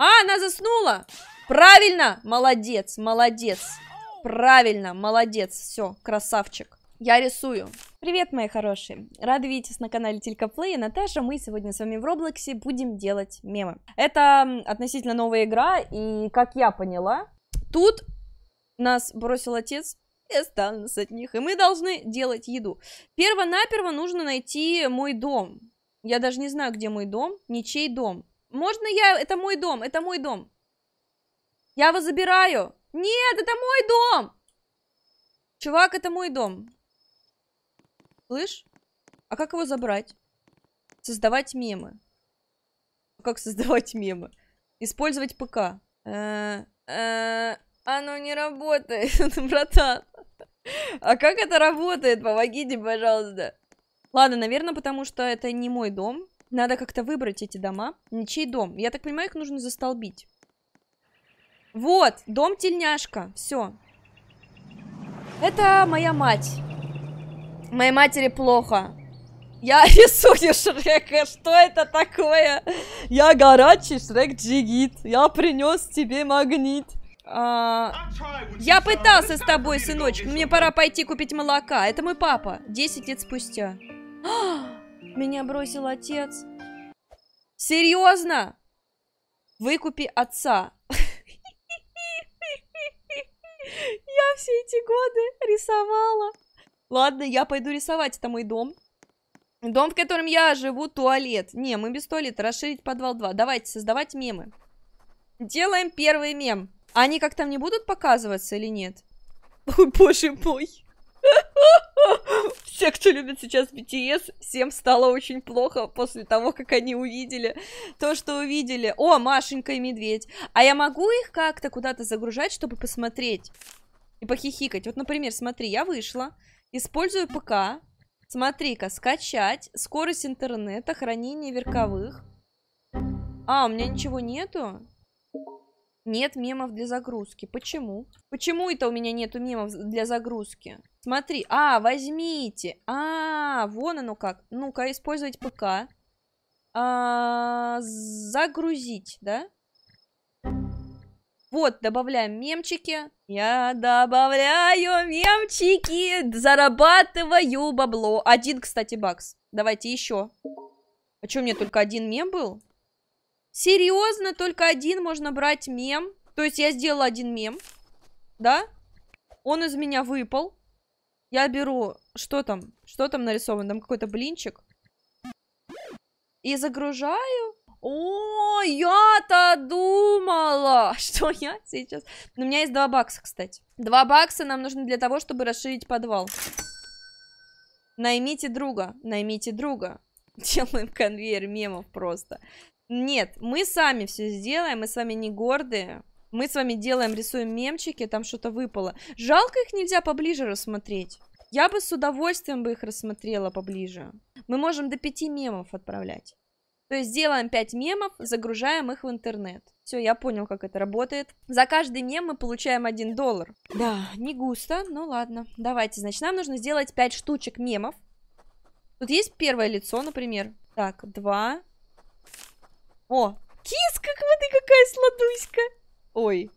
А, она заснула! Правильно! Молодец, молодец. Правильно, молодец. Все, красавчик. Я рисую. Привет, мои хорошие! Рада видеть вас на канале Тилька Наташа. Мы сегодня с вами в Роблоксе будем делать мемы. Это относительно новая игра, и как я поняла, тут нас бросил отец и останусь от них, и мы должны делать еду. Перво-наперво нужно найти мой дом. Я даже не знаю, где мой дом, ничей дом. Можно я... Это мой дом, это мой дом. Я его забираю. Нет, это мой дом! Чувак, это мой дом. Слышь? А как его забрать? Создавать мемы. Как создавать мемы? Использовать ПК. Э -э оно не работает, братан. А как это работает? Помогите, пожалуйста. Ладно, наверное, потому что это не мой дом. Надо как-то выбрать эти дома. Ничей дом. Я так понимаю, их нужно застолбить. Вот, дом тельняшка. Все. Это моя мать. Моей матери плохо. Я рисую Шрека, что это такое? Я горячий Шрек Джигит, я принес тебе магнит. А, я пытался с тобой, сыночек, мне пора пойти купить молока. Это мой папа, Десять лет спустя. А, меня бросил отец. Серьезно? Выкупи отца. Я все эти годы рисовала. Ладно, я пойду рисовать. Это мой дом. Дом, в котором я живу, туалет. Не, мы без туалета. Расширить подвал 2. Давайте создавать мемы. Делаем первый мем. Они как-то мне будут показываться или нет? Ой, боже мой. Все, кто любит сейчас BTS, всем стало очень плохо после того, как они увидели то, что увидели. О, Машенька и Медведь. А я могу их как-то куда-то загружать, чтобы посмотреть и похихикать? Вот, например, смотри, я вышла, использую ПК, смотри-ка, скачать, скорость интернета, хранение верковых. А, у меня ничего нету? Нет мемов для загрузки. Почему? Почему это у меня нету мемов для загрузки? Смотри, а, возьмите. А, вон оно как. Ну-ка, использовать ПК. А, загрузить, да? Вот, добавляем мемчики. Я добавляю мемчики. Зарабатываю бабло. Один, кстати, бакс. Давайте еще. А что, меня только один мем был? Серьезно, только один можно брать мем. То есть я сделала один мем. Да? Он из меня выпал. Я беру... Что там? Что там нарисовано? Там какой-то блинчик. И загружаю. О, я-то думала, что я сейчас... Ну, у меня есть два бакса, кстати. Два бакса нам нужны для того, чтобы расширить подвал. Наймите друга, наймите друга. Делаем конвейер мемов просто. Нет, мы сами все сделаем, мы с вами не гордые. Мы с вами делаем, рисуем мемчики, там что-то выпало. Жалко их нельзя поближе рассмотреть. Я бы с удовольствием бы их рассмотрела поближе. Мы можем до 5 мемов отправлять. То есть делаем 5 мемов, загружаем их в интернет. Все, я понял, как это работает. За каждый мем мы получаем 1 доллар. Да, не густо, ну ладно. Давайте, значит, нам нужно сделать 5 штучек мемов. Тут есть первое лицо, например. Так, два. О, киска, смотри, какая сладуська. Ой.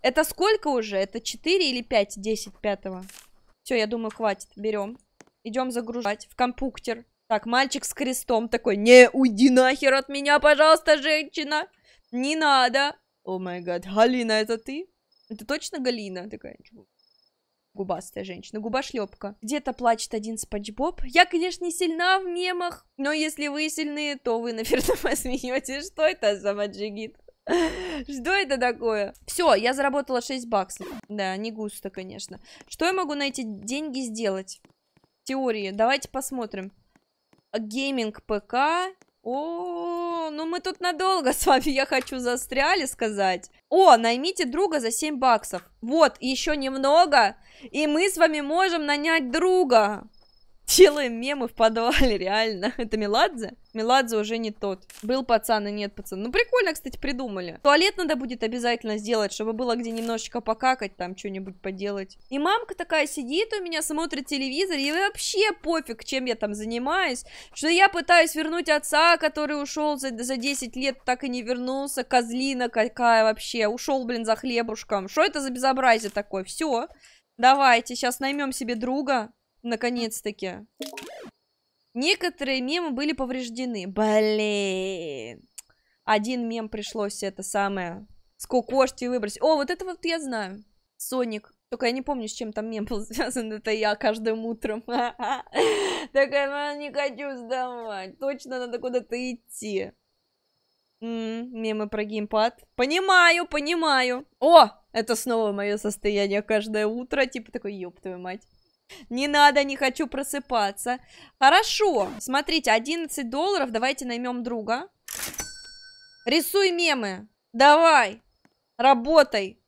Это сколько уже? Это 4 или 5? 10 пятого. Все, я думаю, хватит. Берем. Идем загружать в компуктер. Так, мальчик с крестом такой. Не, уйди нахер от меня, пожалуйста, женщина. Не надо. О май гад. Галина, это ты? Это точно Галина такая? губастая женщина, губошлепка. Где-то плачет один спанчбоб. Я, конечно, не сильна в мемах, но если вы сильные, то вы, наверное, посмеете. Что это за маджигит? Что это такое? Все, я заработала 6 баксов. Да, не густо, конечно. Что я могу на эти деньги сделать? Теории. Давайте посмотрим. Гейминг ПК. О, ну мы тут надолго с вами, я хочу, застряли сказать. О, наймите друга за 7 баксов. Вот, еще немного, и мы с вами можем нанять друга. Делаем мемы в подвале, реально. Это Меладзе? Меладзе уже не тот. Был пацан и нет пацан. Ну, прикольно, кстати, придумали. Туалет надо будет обязательно сделать, чтобы было где немножечко покакать, там что-нибудь поделать. И мамка такая сидит у меня, смотрит телевизор, и вообще пофиг, чем я там занимаюсь. Что я пытаюсь вернуть отца, который ушел за, за 10 лет, так и не вернулся. Козлина какая вообще. Ушел, блин, за хлебушком. Что это за безобразие такое? Все. Давайте, сейчас наймем себе друга. Наконец-таки. Некоторые мемы были повреждены. Блин. Один мем пришлось это самое... Скукошти выбросить. О, вот это вот я знаю. Соник. Только я не помню, с чем там мем был связан. Это я каждым утром. Такая, не хочу сдавать. Точно надо куда-то идти. М-м, мемы про геймпад. Понимаю, понимаю. О, это снова мое состояние каждое утро. Типа такой, ёб твою мать. Не надо, не хочу просыпаться. Хорошо. Смотрите, 11 долларов. Давайте наймем друга. Рисуй мемы. Давай. Работай.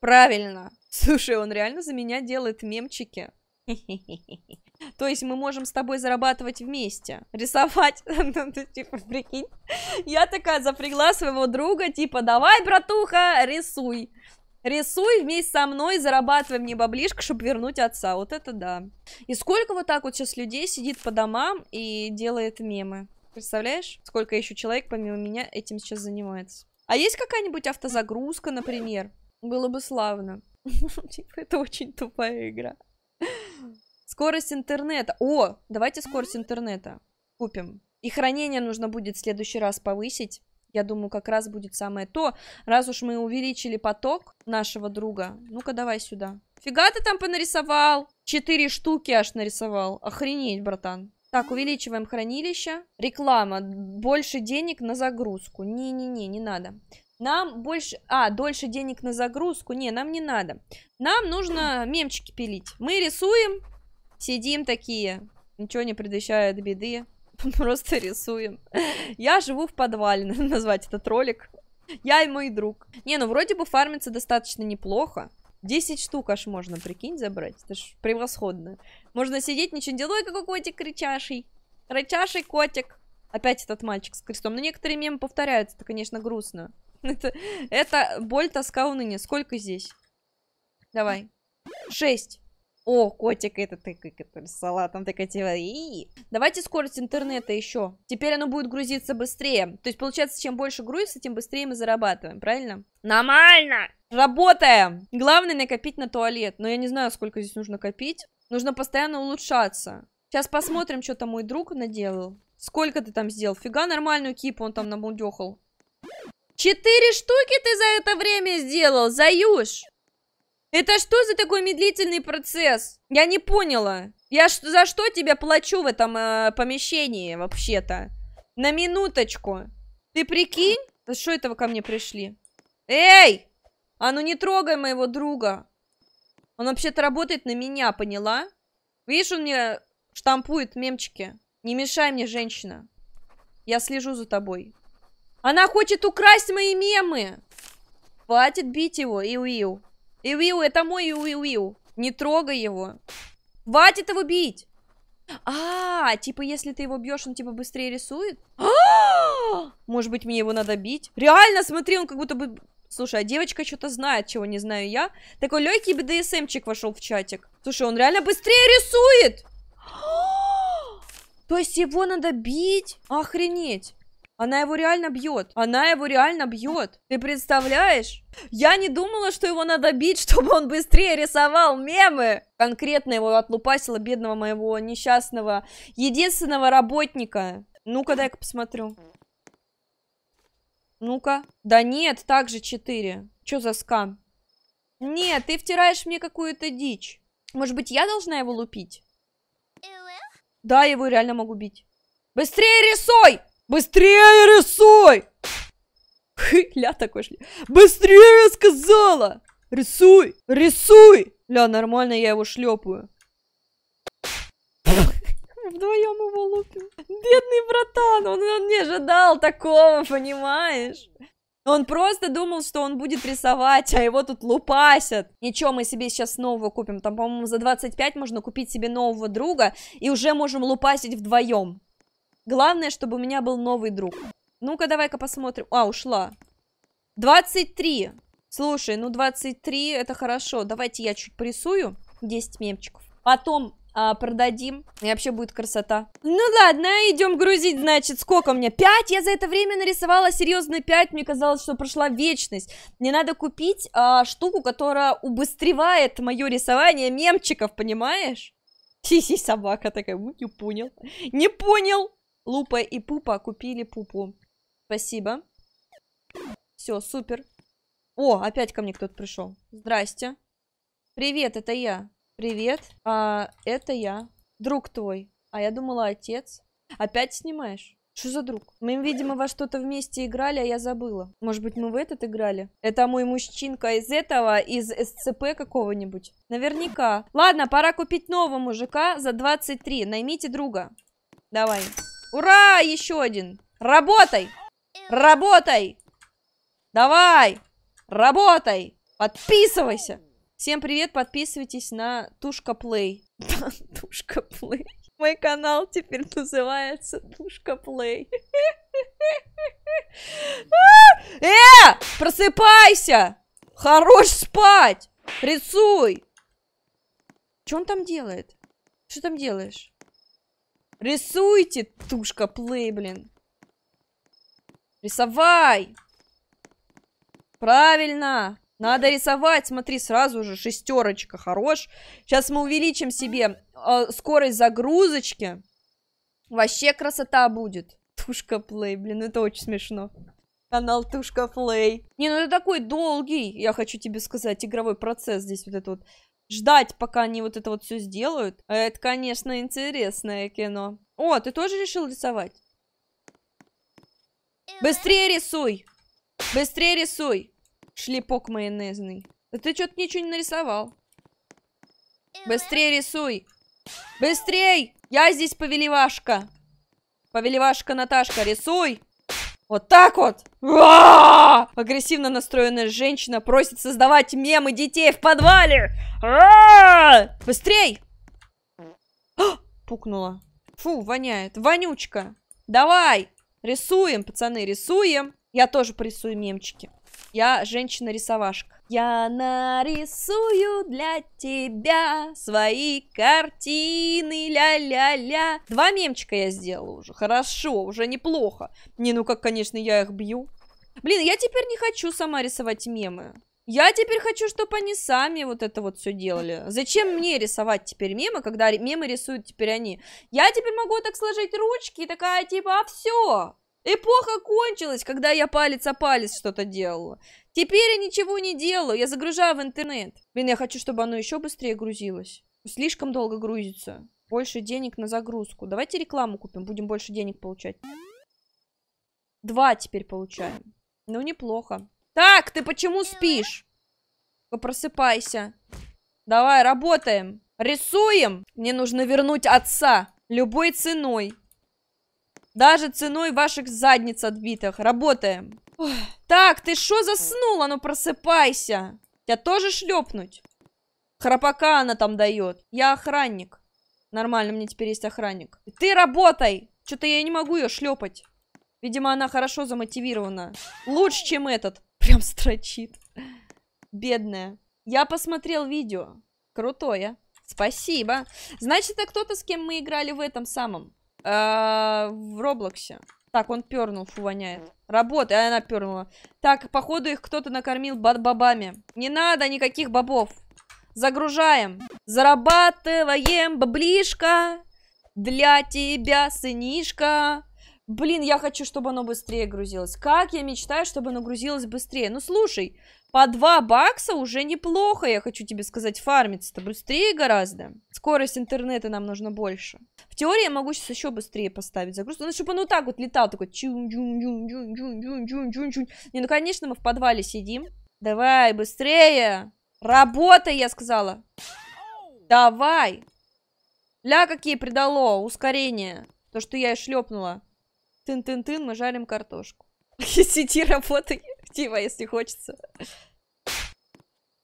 Правильно. Слушай, он реально за меня делает мемчики. То есть мы можем с тобой зарабатывать вместе. Рисовать. Ну, типа, прикинь. Я такая запрягла своего друга, типа, давай, братуха, рисуй. Рисуй вместе со мной, зарабатывай мне баблишко, чтобы вернуть отца. Вот это да. И сколько вот так вот сейчас людей сидит по домам и делает мемы? Представляешь, сколько еще человек помимо меня этим сейчас занимается? А есть какая-нибудь автозагрузка, например? Было бы славно. Типа, это очень тупая игра. Скорость интернета. О, давайте скорость интернета купим. И хранение нужно будет в следующий раз повысить я думаю, как раз будет самое то. Раз уж мы увеличили поток нашего друга, ну-ка давай сюда. Фига ты там понарисовал? Четыре штуки аж нарисовал. Охренеть, братан. Так, увеличиваем хранилище. Реклама. Больше денег на загрузку. Не-не-не, не надо. Нам больше... А, дольше денег на загрузку. Не, нам не надо. Нам нужно мемчики пилить. Мы рисуем, сидим такие. Ничего не предвещает беды. просто рисуем. Я живу в подвале, надо назвать этот ролик. Я и мой друг. Не, ну вроде бы фармится достаточно неплохо. 10 штук аж можно, прикинь, забрать. Это ж превосходно. Можно сидеть, ничего не делать, какой котик кричаший. Рычаший котик. Опять этот мальчик с крестом. Но ну, некоторые мемы повторяются, это, конечно, грустно. Это, это боль, тоска, уныние. Сколько здесь? Давай. Шесть. О, котик, это ты который с салатом ты катила. Давайте скорость интернета еще. Теперь оно будет грузиться быстрее. То есть, получается, чем больше грузится, тем быстрее мы зарабатываем, правильно? Нормально! Работаем! Главное накопить на туалет. Но я не знаю, сколько здесь нужно копить. Нужно постоянно улучшаться. Сейчас посмотрим, что там мой друг наделал. Сколько ты там сделал? Фига нормальную кипу он там намудехал. Четыре штуки ты за это время сделал, Заюш! Это что за такой медлительный процесс? Я не поняла. Я за что тебя плачу в этом э, помещении вообще-то? На минуточку. Ты прикинь? Да что это вы ко мне пришли? Эй! А ну не трогай моего друга. Он вообще-то работает на меня, поняла? Видишь, он мне штампует мемчики. Не мешай мне, женщина. Я слежу за тобой. Она хочет украсть мои мемы. Хватит бить его, иу-иу. И Иуил, это мой Иуил. Не трогай его. Хватит его бить. А, типа, если ты его бьешь, он типа быстрее рисует? А, Может быть, мне его надо бить? Реально, смотри, он как будто бы... Слушай, а девочка что-то знает, чего не знаю я. Такой легкий БДСМчик вошел в чатик. Слушай, он реально быстрее рисует! А! То есть его надо бить? Охренеть. Она его реально бьет. Она его реально бьет. Ты представляешь? Я не думала, что его надо бить, чтобы он быстрее рисовал мемы. Конкретно его отлупасила бедного моего несчастного единственного работника. Ну-ка, дай-ка посмотрю. Ну-ка. Да нет, также 4. Че за скам? Нет, ты втираешь мне какую-то дичь. Может быть, я должна его лупить? Да, я его реально могу бить. Быстрее рисуй! Быстрее рисуй! Ля такой шли. Быстрее сказала! Рисуй! Рисуй! Ля, нормально я его шлепаю. Вдвоем его лупим. Бедный братан, он, он не ожидал такого, понимаешь? Он просто думал, что он будет рисовать, а его тут лупасят. Ничего, мы себе сейчас нового купим. Там, по-моему, за 25 можно купить себе нового друга, и уже можем лупасить вдвоем. Главное, чтобы у меня был новый друг. Ну-ка, давай-ка посмотрим. А, ушла. 23. Слушай, ну 23 это хорошо. Давайте я чуть порисую. 10 мемчиков. Потом а, продадим. И вообще будет красота. Ну ладно, идем грузить, значит, сколько у меня? 5? Я за это время нарисовала серьезно 5. Мне казалось, что прошла вечность. Мне надо купить а, штуку, которая убыстревает мое рисование мемчиков, понимаешь? Хи-хи, собака такая, не понял. Не понял. Лупа и Пупа купили Пупу. Спасибо. Все, супер. О, опять ко мне кто-то пришел. Здрасте. Привет, это я. Привет. А, это я. Друг твой. А я думала, отец. Опять снимаешь? Что за друг? Мы, видимо, во что-то вместе играли, а я забыла. Может быть, мы в этот играли? Это мой мужчинка из этого, из СЦП какого-нибудь? Наверняка. Ладно, пора купить нового мужика за 23. Наймите друга. Давай. Ура! Еще один. Работай! Работай! Давай! Работай! Подписывайся! Всем привет, подписывайтесь на Тушка Плей. Тушка Плей. Мой канал теперь называется Тушка Плей. Э! Просыпайся! Хорош спать! Рисуй! Что он там делает? Что там делаешь? Рисуйте, тушка плей, блин. Рисовай! Правильно! Надо рисовать, смотри, сразу же шестерочка, хорош. Сейчас мы увеличим себе э, скорость загрузочки. Вообще красота будет. Тушка плей, блин, это очень смешно. Канал Тушка Плей. Не, ну это такой долгий, я хочу тебе сказать, игровой процесс здесь вот этот вот ждать, пока они вот это вот все сделают. А это, конечно, интересное кино. О, ты тоже решил рисовать? Быстрее рисуй! Быстрее рисуй! Шлепок майонезный. Да ты что-то ничего не нарисовал. Быстрее рисуй! Быстрей! Я здесь повелевашка! Повелевашка Наташка, рисуй! Вот так вот. Агрессивно настроенная женщина просит создавать мемы детей в подвале. Быстрей! А! Пукнула. Фу, воняет. Вонючка. Давай. Рисуем, пацаны, рисуем. Я тоже порисую мемчики. Я женщина-рисовашка. Я нарисую для тебя свои картины, ля-ля-ля. Два мемчика я сделала уже, хорошо, уже неплохо. Не, ну как, конечно, я их бью. Блин, я теперь не хочу сама рисовать мемы. Я теперь хочу, чтобы они сами вот это вот все делали. Зачем мне рисовать теперь мемы, когда мемы рисуют теперь они? Я теперь могу так сложить ручки и такая типа, а все, Эпоха кончилась, когда я палец о палец что-то делала. Теперь я ничего не делаю, я загружаю в интернет. Блин, я хочу, чтобы оно еще быстрее грузилось. Слишком долго грузится. Больше денег на загрузку. Давайте рекламу купим, будем больше денег получать. Два теперь получаем. Ну, неплохо. Так, ты почему спишь? Просыпайся. Давай, работаем. Рисуем. Мне нужно вернуть отца. Любой ценой. Даже ценой ваших задниц отбитых. Работаем. Ой, так, ты что заснула? Ну просыпайся. Тебя тоже шлепнуть? Храпака она там дает. Я охранник. Нормально, мне теперь есть охранник. Ты работай! Что-то я не могу ее шлепать. Видимо, она хорошо замотивирована. Лучше, чем этот. Прям строчит. Бедная. Я посмотрел видео. Крутое. Спасибо. Значит, это кто-то, с кем мы играли в этом самом. Э, в Роблоксе. Так, он пернул, фу, воняет. Работай, а она пернула. Так, походу их кто-то накормил бабами. Не надо никаких бобов. Загружаем. Зарабатываем баблишка. Для тебя, сынишка. Блин, я хочу, чтобы оно быстрее грузилось. Как я мечтаю, чтобы оно грузилось быстрее. Ну, слушай, по 2 бакса уже неплохо, я хочу тебе сказать, фармится-то быстрее гораздо. Скорость интернета нам нужно больше. В теории я могу сейчас еще быстрее поставить загрузку. Ну, чтобы он вот так вот летал, такой чун чун чун чун чун чун чун чун чун Не, ну, конечно, мы в подвале сидим. Давай, быстрее. Работай, я сказала. Давай. Ля, какие придало ускорение. То, что я и шлепнула. Тын-тын-тын, мы жарим картошку. Сиди, работай коллектива, если хочется.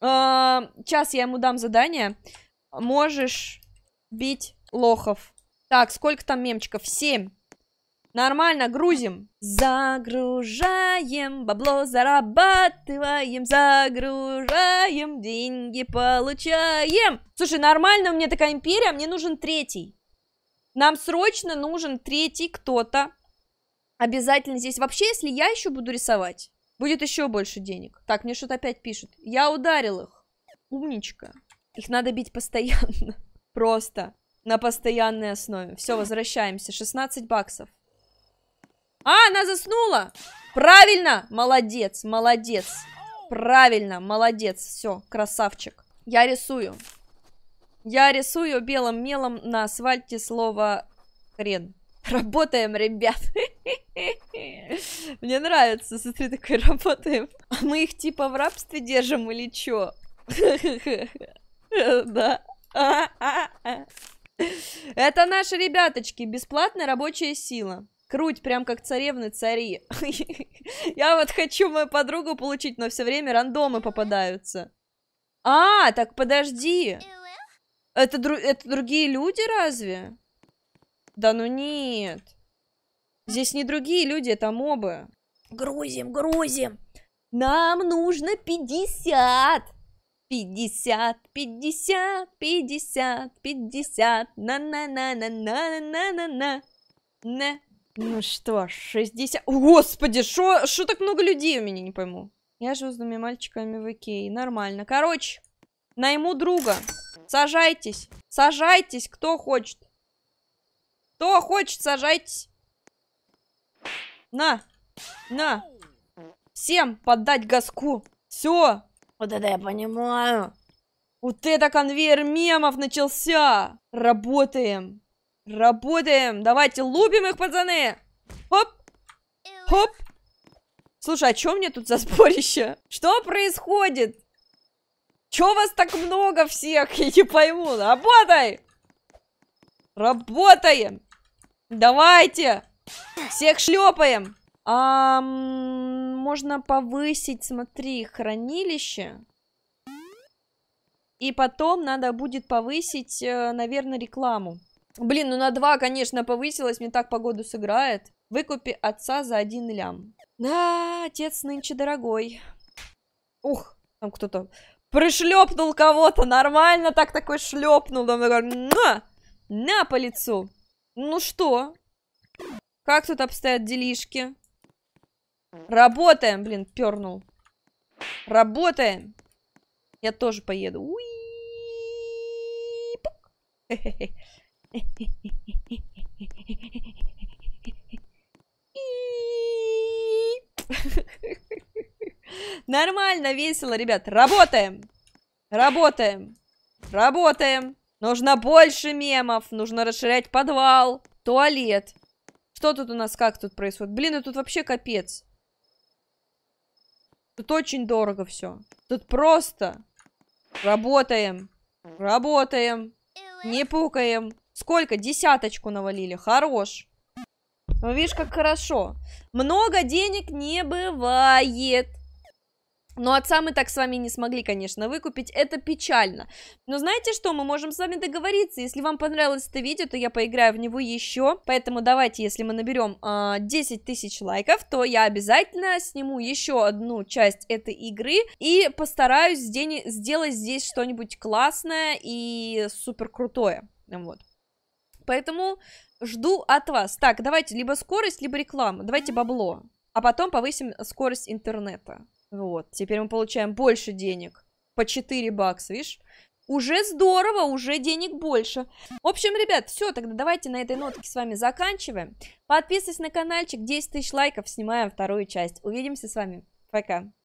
А, сейчас я ему дам задание. Можешь бить лохов. Так, сколько там мемчиков? Семь. Нормально, грузим. Загружаем, бабло зарабатываем, загружаем, деньги получаем. Слушай, нормально, у меня такая империя, мне нужен третий. Нам срочно нужен третий кто-то. Обязательно здесь. Вообще, если я еще буду рисовать, Будет еще больше денег. Так, мне что-то опять пишут. Я ударил их. Умничка. Их надо бить постоянно. Просто. На постоянной основе. Все, возвращаемся. 16 баксов. А, она заснула! Правильно! Молодец, молодец. Правильно, молодец. Все, красавчик. Я рисую. Я рисую белым мелом на асфальте слово хрен. Работаем, ребят. Мне нравится, смотри, такой работаем. А мы их типа в рабстве держим или чё? Да. Это наши ребяточки, бесплатная рабочая сила. Круть, прям как царевны цари. Я вот хочу мою подругу получить, но все время рандомы попадаются. А, так подожди. Это, дру это другие люди разве? Да ну нет. Здесь не другие люди, это а мобы. Грузим, грузим. Нам нужно 50. 50, 50, 50, 50. На-на-на-на-на-на-на-на. На. Ну что, 60... Господи, что так много людей у меня, не пойму. Я живу с двумя мальчиками в Икеи. Нормально. Короче, найму друга. Сажайтесь. Сажайтесь, кто хочет. Кто хочет, сажайтесь. На! На! Всем поддать газку! Все! Вот это я понимаю! Вот это конвейер мемов начался! Работаем! Работаем! Давайте лупим их, пацаны! Хоп! Хоп! Слушай, а чё мне тут за спорище? Что происходит? Чё вас так много всех? Я не пойму. Работай! Работаем! Давайте! Всех шлепаем. А, можно повысить, смотри, хранилище. И потом надо будет повысить, э, наверное, рекламу. Блин, ну на два, конечно, повысилось, мне так погоду сыграет. Выкупи отца за один лям. Да, отец нынче дорогой. Ух, там кто-то пришлепнул кого-то, нормально так такой шлепнул. на, на по лицу. Ну что, как тут обстоят делишки? Работаем, блин, пернул. Работаем. Я тоже поеду. Нормально, весело, ребят. Работаем. Работаем. Работаем. Нужно больше мемов. Нужно расширять подвал. Туалет. Что тут у нас, как тут происходит? Блин, ну тут вообще капец. Тут очень дорого все. Тут просто работаем. Работаем. Не пукаем. Сколько? Десяточку навалили. Хорош. Ну, видишь, как хорошо. Много денег не бывает. Но отца мы так с вами не смогли, конечно, выкупить, это печально. Но знаете что, мы можем с вами договориться, если вам понравилось это видео, то я поиграю в него еще, поэтому давайте, если мы наберем э, а, 10 тысяч лайков, то я обязательно сниму еще одну часть этой игры и постараюсь сделать здесь что-нибудь классное и супер крутое, вот. Поэтому жду от вас. Так, давайте либо скорость, либо реклама, давайте бабло, а потом повысим скорость интернета. Вот, теперь мы получаем больше денег. По 4 бакса, видишь? Уже здорово, уже денег больше. В общем, ребят, все, тогда давайте на этой нотке с вами заканчиваем. Подписывайтесь на каналчик, 10 тысяч лайков, снимаем вторую часть. Увидимся с вами. Пока.